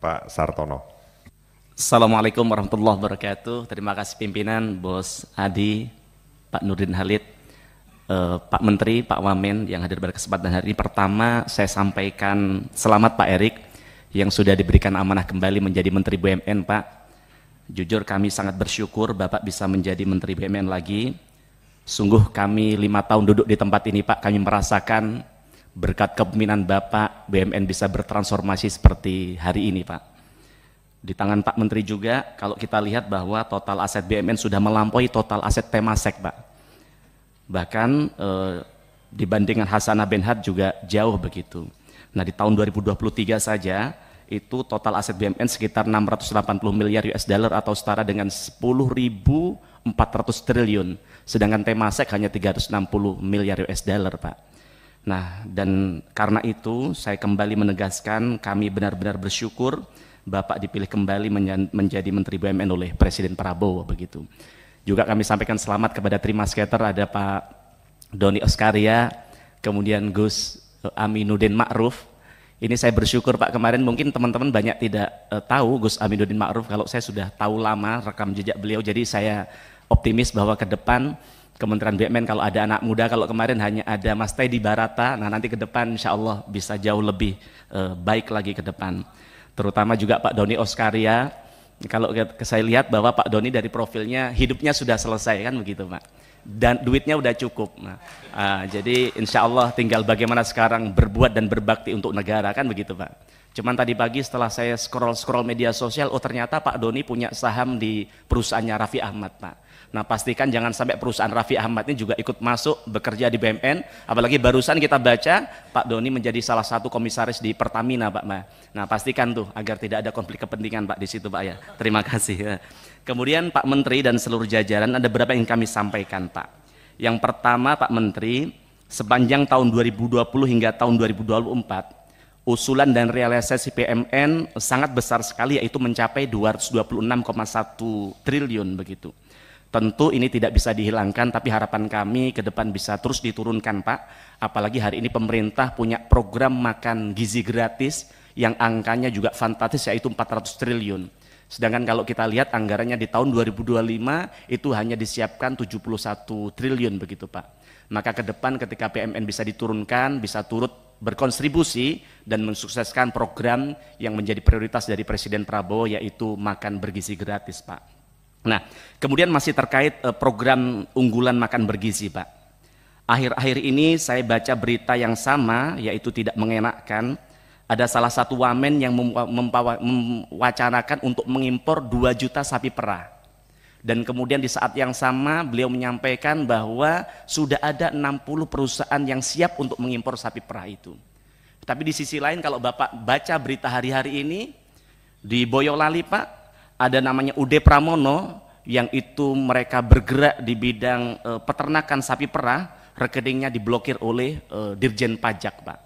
Pak Sartono. Assalamualaikum warahmatullahi wabarakatuh. Terima kasih pimpinan Bos Adi, Pak Nurdin Halid, eh, Pak Menteri, Pak Wamen yang hadir pada kesempatan hari ini. Pertama saya sampaikan selamat Pak Erik yang sudah diberikan amanah kembali menjadi Menteri BUMN Pak. Jujur kami sangat bersyukur Bapak bisa menjadi Menteri BUMN lagi. Sungguh kami lima tahun duduk di tempat ini Pak, kami merasakan berkat kepemimpinan Bapak BMN bisa bertransformasi seperti hari ini Pak. Di tangan Pak Menteri juga kalau kita lihat bahwa total aset BMN sudah melampaui total aset Temasek Pak. Bahkan eh, dibandingkan Hasanah Benhad juga jauh begitu. Nah di tahun 2023 saja itu total aset BMN sekitar 680 miliar US dollar atau setara dengan 10.400 triliun, sedangkan Temasek hanya 360 miliar US dollar, Pak. Nah, dan karena itu saya kembali menegaskan kami benar-benar bersyukur Bapak dipilih kembali menjadi Menteri BUMN oleh Presiden Prabowo begitu. Juga kami sampaikan selamat kepada Skater ada Pak Doni Oskaria, kemudian Gus Aminuddin Ma'ruf. Ini saya bersyukur Pak kemarin mungkin teman-teman banyak tidak uh, tahu Gus Aminuddin Ma'ruf kalau saya sudah tahu lama rekam jejak beliau jadi saya optimis bahwa ke depan Kementerian BUMN kalau ada anak muda, kalau kemarin hanya ada Mas Teddy Barata, nah nanti ke depan insya Allah bisa jauh lebih uh, baik lagi ke depan. Terutama juga Pak Doni Oskaria, kalau saya lihat bahwa Pak Doni dari profilnya hidupnya sudah selesai kan begitu Pak. Dan duitnya udah cukup. Nah, uh, jadi insya Allah tinggal bagaimana sekarang berbuat dan berbakti untuk negara kan begitu Pak. Cuman tadi pagi setelah saya scroll-scroll media sosial, oh ternyata Pak Doni punya saham di perusahaannya Raffi Ahmad Pak Nah pastikan jangan sampai perusahaan Raffi Ahmad ini juga ikut masuk bekerja di BMN. Apalagi barusan kita baca Pak Doni menjadi salah satu komisaris di Pertamina Pak Ma. Nah pastikan tuh agar tidak ada konflik kepentingan Pak di situ Pak ya. Terima kasih. Ya. Kemudian Pak Menteri dan seluruh jajaran ada berapa yang kami sampaikan Pak. Yang pertama Pak Menteri sepanjang tahun 2020 hingga tahun 2024 usulan dan realisasi PMN sangat besar sekali yaitu mencapai 226,1 triliun begitu. Tentu ini tidak bisa dihilangkan, tapi harapan kami ke depan bisa terus diturunkan, Pak. Apalagi hari ini pemerintah punya program makan gizi gratis yang angkanya juga fantastis, yaitu 400 triliun. Sedangkan kalau kita lihat anggarannya di tahun 2025 itu hanya disiapkan 71 triliun begitu Pak. Maka ke depan ketika PMN bisa diturunkan, bisa turut berkontribusi dan mensukseskan program yang menjadi prioritas dari Presiden Prabowo yaitu makan bergizi gratis Pak. Nah, kemudian masih terkait eh, program unggulan makan bergizi, Pak. Akhir-akhir ini saya baca berita yang sama, yaitu tidak mengenakkan. Ada salah satu wamen yang mewacanakan untuk mengimpor 2 juta sapi perah. Dan kemudian di saat yang sama beliau menyampaikan bahwa sudah ada 60 perusahaan yang siap untuk mengimpor sapi perah itu. Tapi di sisi lain kalau Bapak baca berita hari-hari ini, di Boyolali Pak, ada namanya Ude Pramono yang itu mereka bergerak di bidang e, peternakan sapi perah, rekeningnya diblokir oleh e, Dirjen Pajak, Pak.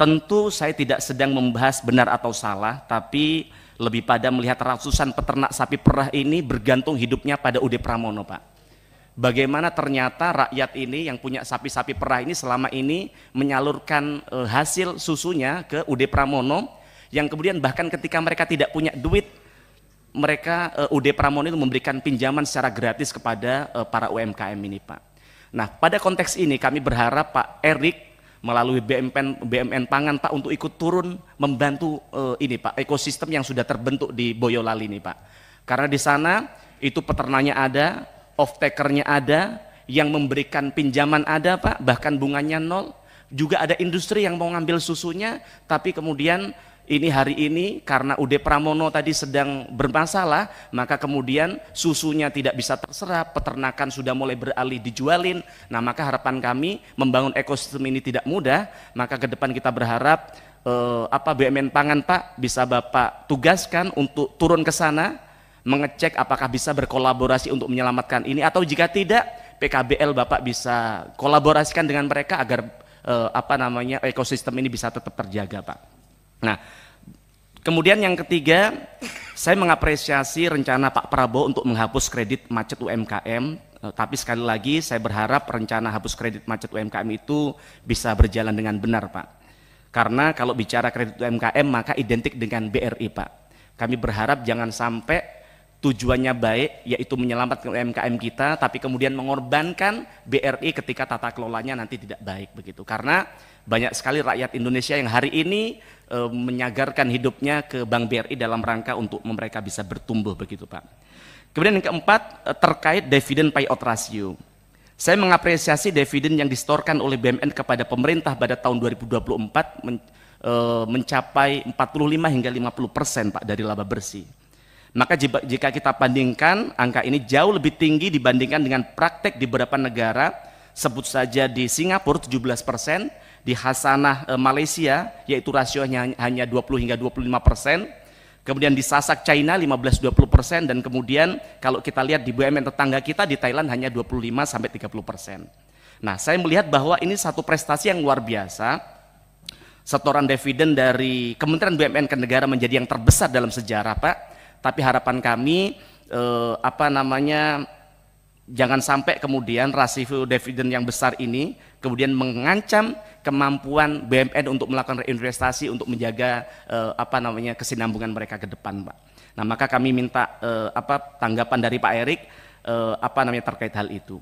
Tentu saya tidak sedang membahas benar atau salah, tapi lebih pada melihat ratusan peternak sapi perah ini bergantung hidupnya pada Ude Pramono, Pak. Bagaimana ternyata rakyat ini yang punya sapi-sapi perah ini selama ini menyalurkan eh, hasil susunya ke Ude Pramono yang kemudian bahkan ketika mereka tidak punya duit mereka uh, eh, UD Pramono itu memberikan pinjaman secara gratis kepada uh, para UMKM ini, Pak. Nah, pada konteks ini kami berharap Pak Erik melalui BMN BMN Pangan Pak untuk ikut turun membantu uh, ini Pak ekosistem yang sudah terbentuk di Boyolali ini Pak. Karena di sana itu peternaknya ada, oftekernya ada, yang memberikan pinjaman ada Pak, bahkan bunganya nol. Juga ada industri yang mau ngambil susunya tapi kemudian ini hari ini karena Ude Pramono tadi sedang bermasalah, maka kemudian susunya tidak bisa terserap, peternakan sudah mulai beralih dijualin. Nah, maka harapan kami membangun ekosistem ini tidak mudah, maka ke depan kita berharap eh, apa BMN pangan Pak bisa Bapak tugaskan untuk turun ke sana mengecek apakah bisa berkolaborasi untuk menyelamatkan ini atau jika tidak PKBL Bapak bisa kolaborasikan dengan mereka agar eh, apa namanya ekosistem ini bisa tetap terjaga, Pak. Nah, kemudian yang ketiga, saya mengapresiasi rencana Pak Prabowo untuk menghapus kredit macet UMKM eh, tapi sekali lagi saya berharap rencana hapus kredit macet UMKM itu bisa berjalan dengan benar Pak. Karena kalau bicara kredit UMKM maka identik dengan BRI Pak. Kami berharap jangan sampai tujuannya baik yaitu menyelamatkan UMKM kita tapi kemudian mengorbankan BRI ketika tata kelolanya nanti tidak baik begitu karena banyak sekali rakyat Indonesia yang hari ini e, menyagarkan hidupnya ke Bank BRI dalam rangka untuk mereka bisa bertumbuh begitu Pak. Kemudian yang keempat e, terkait dividen payout ratio. Saya mengapresiasi dividen yang distorkan oleh BMN kepada pemerintah pada tahun 2024 men, e, mencapai 45 hingga 50 persen Pak dari laba bersih. Maka jika kita bandingkan, angka ini jauh lebih tinggi dibandingkan dengan praktek di beberapa negara, sebut saja di Singapura 17 persen, di Hasanah eh, Malaysia yaitu rasionya hanya 20 hingga 25 persen, kemudian di Sasak China 15-20 persen, dan kemudian kalau kita lihat di BUMN tetangga kita di Thailand hanya 25 sampai 30 persen. Nah, saya melihat bahwa ini satu prestasi yang luar biasa, setoran dividen dari Kementerian BUMN ke negara menjadi yang terbesar dalam sejarah, Pak. Tapi harapan kami eh, apa namanya jangan sampai kemudian rasio dividen yang besar ini kemudian mengancam kemampuan BUMN untuk melakukan reinvestasi untuk menjaga eh, apa namanya kesinambungan mereka ke depan, Pak. Nah, maka kami minta eh, apa tanggapan dari Pak Erik eh, apa namanya terkait hal itu.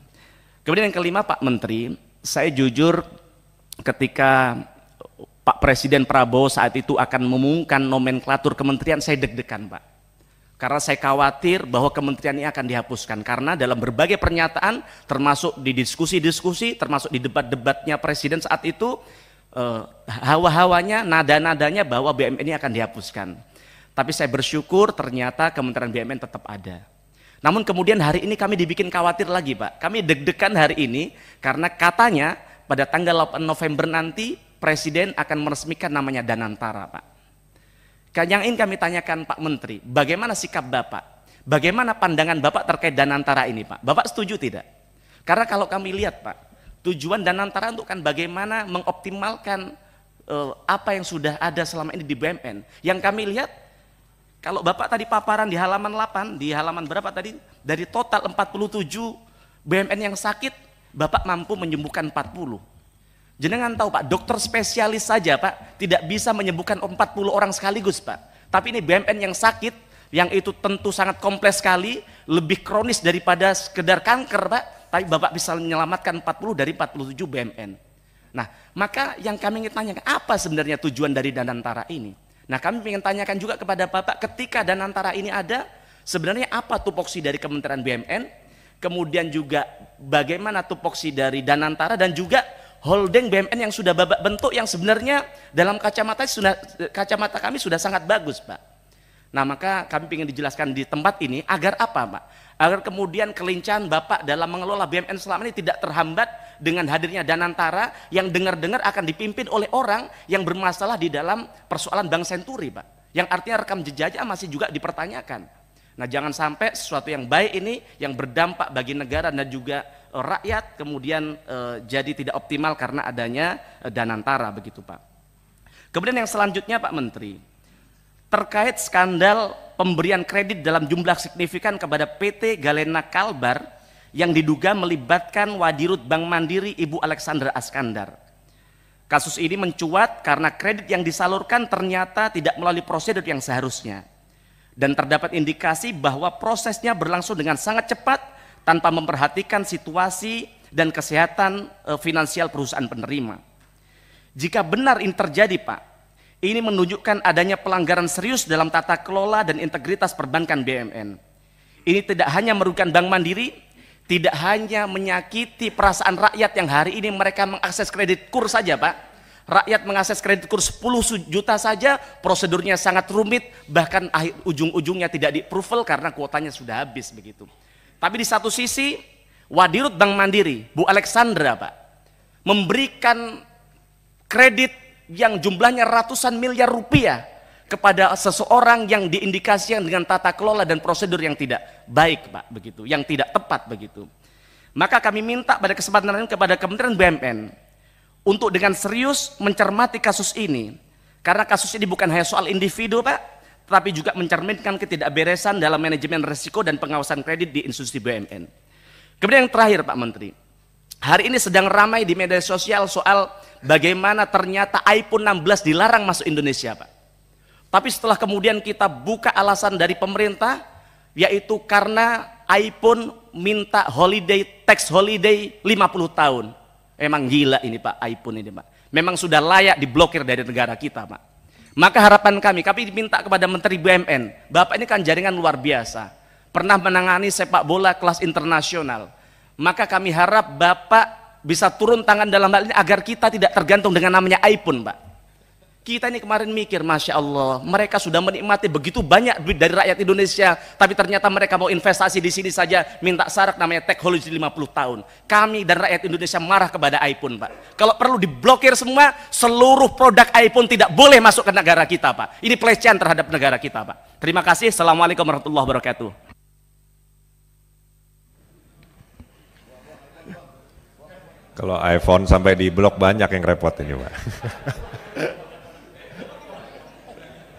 Kemudian yang kelima Pak Menteri, saya jujur ketika Pak Presiden Prabowo saat itu akan mengumumkan nomenklatur kementerian saya deg-degan, Pak karena saya khawatir bahwa kementerian ini akan dihapuskan karena dalam berbagai pernyataan termasuk di diskusi-diskusi, termasuk di debat-debatnya presiden saat itu eh, hawa-hawanya, nada-nadanya bahwa BUMN ini akan dihapuskan. Tapi saya bersyukur ternyata Kementerian BUMN tetap ada. Namun kemudian hari ini kami dibikin khawatir lagi, Pak. Kami deg-degan hari ini karena katanya pada tanggal 8 November nanti presiden akan meresmikan namanya Danantara, Pak. Kan yang ingin kami tanyakan Pak Menteri, bagaimana sikap Bapak? Bagaimana pandangan Bapak terkait Danantara ini Pak? Bapak setuju tidak? Karena kalau kami lihat Pak, tujuan Danantara itu kan bagaimana mengoptimalkan uh, apa yang sudah ada selama ini di BUMN. Yang kami lihat, kalau Bapak tadi paparan di halaman 8, di halaman berapa tadi? Dari total 47 BUMN yang sakit, Bapak mampu menyembuhkan 40. Jenengan tahu Pak, dokter spesialis saja Pak, tidak bisa menyembuhkan 40 orang sekaligus Pak. Tapi ini BMN yang sakit, yang itu tentu sangat kompleks sekali, lebih kronis daripada sekedar kanker Pak, tapi Bapak bisa menyelamatkan 40 dari 47 BMN. Nah, maka yang kami ingin tanyakan, apa sebenarnya tujuan dari Danantara ini? Nah, kami ingin tanyakan juga kepada Bapak, ketika Danantara ini ada, sebenarnya apa tupoksi dari Kementerian BMN? Kemudian juga bagaimana tupoksi dari Danantara dan juga holding BMN yang sudah babak bentuk yang sebenarnya dalam kacamata sudah kacamata kami sudah sangat bagus, Pak. Nah, maka kami ingin dijelaskan di tempat ini agar apa, Pak? Agar kemudian kelincahan Bapak dalam mengelola BMN selama ini tidak terhambat dengan hadirnya Danantara yang dengar-dengar akan dipimpin oleh orang yang bermasalah di dalam persoalan Bank Senturi, Pak. Yang artinya rekam jejaknya masih juga dipertanyakan. Nah jangan sampai sesuatu yang baik ini yang berdampak bagi negara dan juga eh, rakyat kemudian eh, jadi tidak optimal karena adanya e, eh, danantara begitu Pak. Kemudian yang selanjutnya Pak Menteri, terkait skandal pemberian kredit dalam jumlah signifikan kepada PT Galena Kalbar yang diduga melibatkan Wadirut Bank Mandiri Ibu Alexander Askandar. Kasus ini mencuat karena kredit yang disalurkan ternyata tidak melalui prosedur yang seharusnya. Dan terdapat indikasi bahwa prosesnya berlangsung dengan sangat cepat tanpa memperhatikan situasi dan kesehatan e, finansial perusahaan penerima. Jika benar ini terjadi, Pak, ini menunjukkan adanya pelanggaran serius dalam tata kelola dan integritas perbankan BMN. Ini tidak hanya merugikan Bank Mandiri, tidak hanya menyakiti perasaan rakyat yang hari ini mereka mengakses kredit kur saja, Pak Rakyat mengakses kredit kur 10 juta saja, prosedurnya sangat rumit, bahkan ujung-ujungnya tidak di approval karena kuotanya sudah habis begitu. Tapi di satu sisi, Wadirut Bank Mandiri, Bu Alexandra Pak, memberikan kredit yang jumlahnya ratusan miliar rupiah kepada seseorang yang diindikasikan dengan tata kelola dan prosedur yang tidak baik, Pak, begitu, yang tidak tepat begitu. Maka kami minta pada kesempatan ini kepada Kementerian BUMN untuk dengan serius mencermati kasus ini. Karena kasus ini bukan hanya soal individu, Pak, tetapi juga mencerminkan ketidakberesan dalam manajemen risiko dan pengawasan kredit di institusi BUMN. Kemudian yang terakhir, Pak Menteri. Hari ini sedang ramai di media sosial soal bagaimana ternyata iPhone 16 dilarang masuk Indonesia, Pak. Tapi setelah kemudian kita buka alasan dari pemerintah, yaitu karena iPhone minta holiday, tax holiday 50 tahun. Emang gila ini Pak, iPhone ini Pak. Memang sudah layak diblokir dari negara kita Pak. Maka harapan kami, kami diminta kepada Menteri BUMN, Bapak ini kan jaringan luar biasa, pernah menangani sepak bola kelas internasional. Maka kami harap Bapak bisa turun tangan dalam hal ini agar kita tidak tergantung dengan namanya iPhone Pak. Kita ini kemarin mikir, Masya Allah, mereka sudah menikmati begitu banyak duit dari rakyat Indonesia, tapi ternyata mereka mau investasi di sini saja, minta syarat namanya teknologi 50 tahun. Kami dan rakyat Indonesia marah kepada iPhone, Pak. Kalau perlu diblokir semua, seluruh produk iPhone tidak boleh masuk ke negara kita, Pak. Ini pelecehan terhadap negara kita, Pak. Terima kasih. Assalamualaikum warahmatullahi wabarakatuh. Kalau iPhone sampai diblok banyak yang repot ini, Pak.